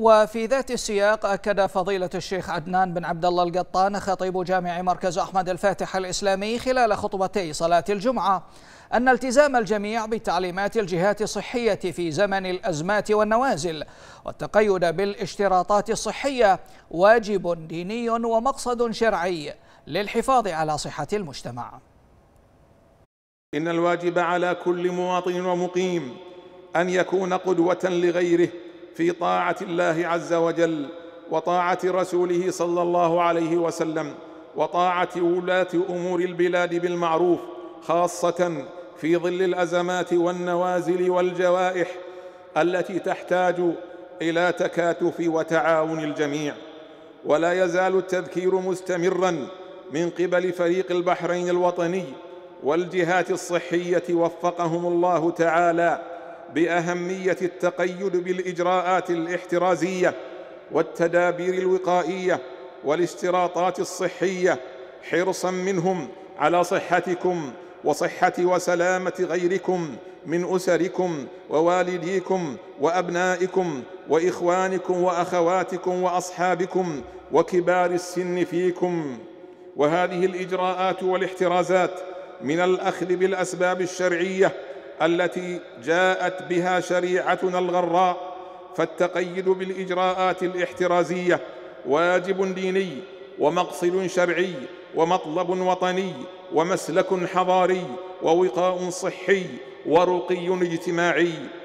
وفي ذات السياق أكد فضيلة الشيخ عدنان بن عبد الله القطان خطيب جامع مركز أحمد الفاتح الإسلامي خلال خطبتي صلاة الجمعة أن التزام الجميع بتعليمات الجهات الصحية في زمن الأزمات والنوازل والتقيد بالاشتراطات الصحية واجب ديني ومقصد شرعي للحفاظ على صحة المجتمع إن الواجب على كل مواطن ومقيم أن يكون قدوة لغيره في طاعه الله عز وجل وطاعه رسوله صلى الله عليه وسلم وطاعه ولاه امور البلاد بالمعروف خاصه في ظل الازمات والنوازل والجوائح التي تحتاج الى تكاتف وتعاون الجميع ولا يزال التذكير مستمرا من قبل فريق البحرين الوطني والجهات الصحيه وفقهم الله تعالى باهميه التقيد بالاجراءات الاحترازيه والتدابير الوقائيه والاشتراطات الصحيه حرصا منهم على صحتكم وصحه وسلامه غيركم من اسركم ووالديكم وابنائكم واخوانكم واخواتكم واصحابكم وكبار السن فيكم وهذه الاجراءات والاحترازات من الاخذ بالاسباب الشرعيه التي جاءت بها شريعتنا الغراء فالتقيد بالاجراءات الاحترازيه واجب ديني ومقصد شرعي ومطلب وطني ومسلك حضاري ووقاء صحي ورقي اجتماعي